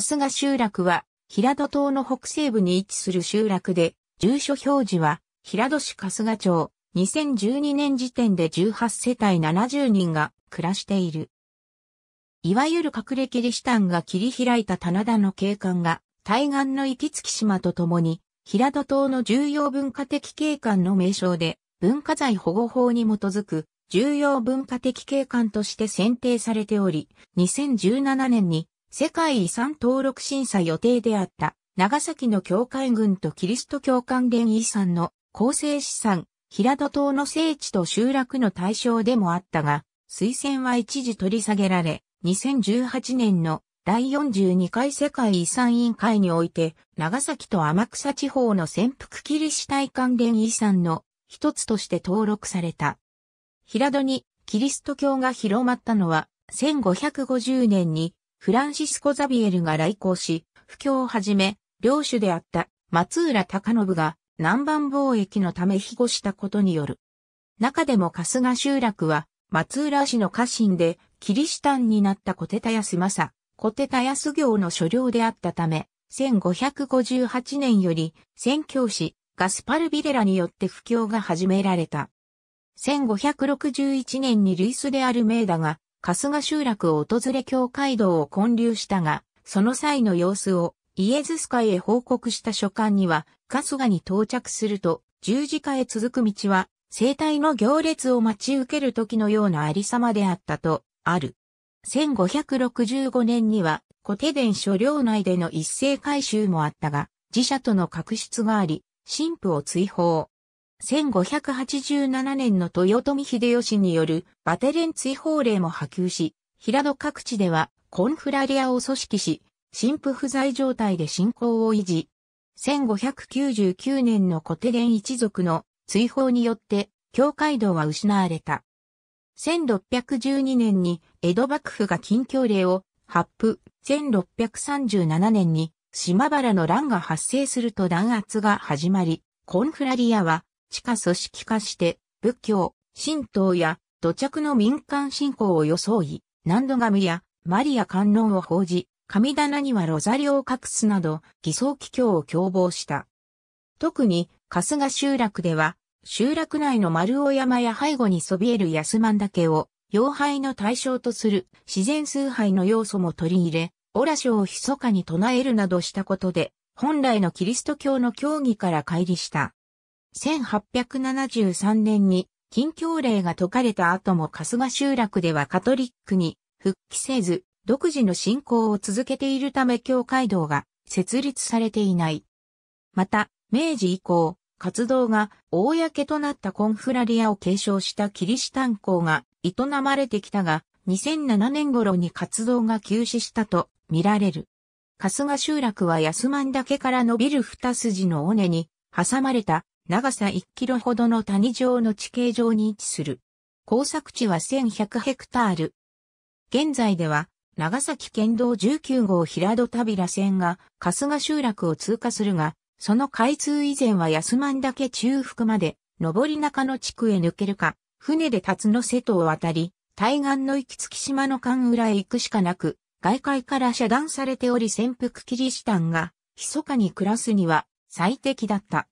春日集落は、平戸島の北西部に位置する集落で、住所表示は、平戸市春日町、2012年時点で18世帯70人が暮らしている。いわゆる隠れキリシタンが切り開いた棚田の景観が、対岸の行き着き島とともに、平戸島の重要文化的景観の名称で、文化財保護法に基づく、重要文化的景観として選定されており、2017年に世界遺産登録審査予定であった長崎の教会群とキリスト教関連遺産の構成資産、平戸島の聖地と集落の対象でもあったが、推薦は一時取り下げられ、2018年の第42回世界遺産委員会において、長崎と天草地方の潜伏キリシタイ関連遺産の一つとして登録された。平戸にキリスト教が広まったのは1550年にフランシスコ・ザビエルが来航し、布教をはじめ、領主であった松浦隆信が南蛮貿易のため庇護したことによる。中でも春日集落は松浦市の家臣でキリシタンになった小手田康政、小手田康行の所領であったため、1558年より宣教師ガスパルビデラによって布教が始められた。1561年にルイス・である名だが春日集落を訪れ教会道を建立したが、その際の様子をイエズス会へ報告した書簡には、春日に到着すると、十字架へ続く道は、生体の行列を待ち受ける時のようなありさまであったと、ある。1565年には、古手ン所領内での一斉改修もあったが、自社との確執があり、神父を追放。1587年の豊臣秀吉によるバテレン追放令も波及し、平戸各地ではコンフラリアを組織し、神父不在状態で信仰を維持。1599年のコテレン一族の追放によって教会道は失われた。1612年に江戸幕府が禁教令を発布、1637年に島原の乱が発生すると弾圧が始まり、コンフラリアは地下組織化して、仏教、神道や土着の民間信仰を装い、何度ムやマリア観音を報じ、神棚にはロザリオを隠すなど、偽装気境を共謀した。特に、春日集落では、集落内の丸尾山や背後にそびえる安満岳を、妖廃の対象とする自然崇拝の要素も取り入れ、オラショを密かに唱えるなどしたことで、本来のキリスト教の教義から乖離した。1873年に禁教令が解かれた後も春日集落ではカトリックに復帰せず、独自の信仰を続けているため教会道が設立されていない。また、明治以降、活動が公となったコンフラリアを継承したキリシタン校が営まれてきたが、2007年頃に活動が休止したと見られる。春日集落は安満岳から伸びる二筋の尾根に挟まれた長さ1キロほどの谷状の地形上に位置する。工作地は1100ヘクタール。現在では、長崎県道19号平戸田平線が春日集落を通過するが、その開通以前は安満岳中腹まで、上り中の地区へ抜けるか、船で辰野瀬戸を渡り、対岸の行き月島の間裏へ行くしかなく、外界から遮断されており潜伏キリシタンが、密かに暮らすには最適だった。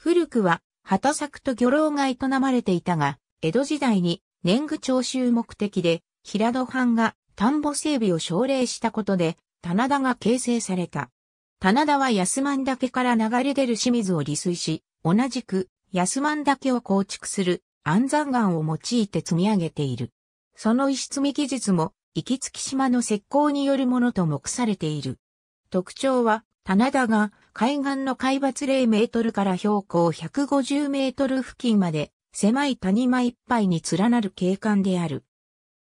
古くは、畑作と漁労が営まれていたが、江戸時代に年貢徴収目的で、平戸藩が田んぼ整備を奨励したことで、棚田が形成された。棚田は安満岳から流れ出る清水を利水し、同じく安満岳を構築する安山岩を用いて積み上げている。その石積み技術も、行き着き島の石膏によるものと目されている。特徴は、棚田が海岸の海抜0メートルから標高150メートル付近まで狭い谷間いっぱいに連なる景観である。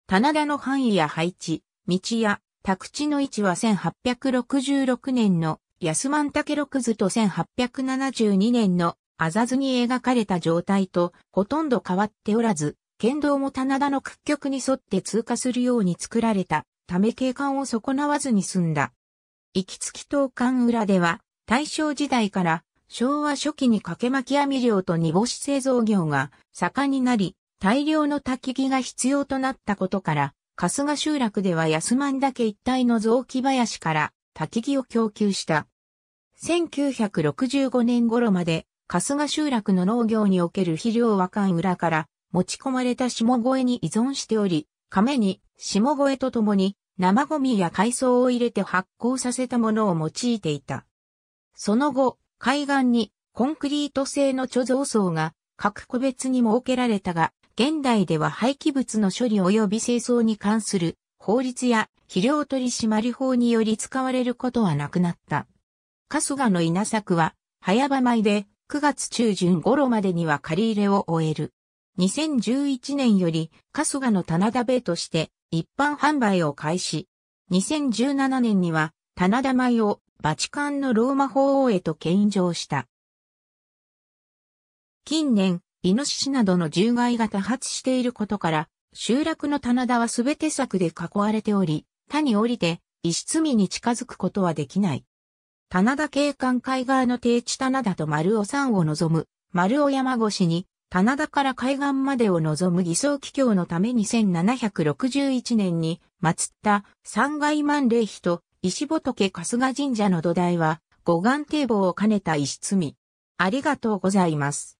棚田の範囲や配置、道や宅地の位置は1866年の安満竹六図と1872年のあざずに描かれた状態とほとんど変わっておらず、県道も棚田の屈曲に沿って通過するように作られたため景観を損なわずに済んだ。行きつき東館裏では大正時代から昭和初期に掛け巻き網漁と煮干し製造業が盛んになり、大量の焚き木が必要となったことから、春日集落では安満岳一帯の雑木林から焚き木を供給した。1965年頃まで春日集落の農業における肥料は館裏から持ち込まれた下越に依存しており、亀に下越とともに生ゴミや海藻を入れて発酵させたものを用いていた。その後、海岸にコンクリート製の貯蔵層が各個別に設けられたが、現代では廃棄物の処理及び清掃に関する法律や肥料取締法により使われることはなくなった。春日の稲作は早場米で9月中旬頃までには借り入れを終える。2011年より春日の棚田米として一般販売を開始。2017年には棚田米をバチカンのローマ法王へと献上した。近年、イノシシなどの獣害が多発していることから、集落の棚田はすべて柵で囲われており、他に降りて、石積みに近づくことはできない。棚田景観海側の低地棚田と丸尾山を望む、丸尾山越しに、棚田から海岸までを望む偽装気境のために1761年に祀った三外万礼碑と石仏春日神社の土台は、五眼堤防を兼ねた石積み。ありがとうございます。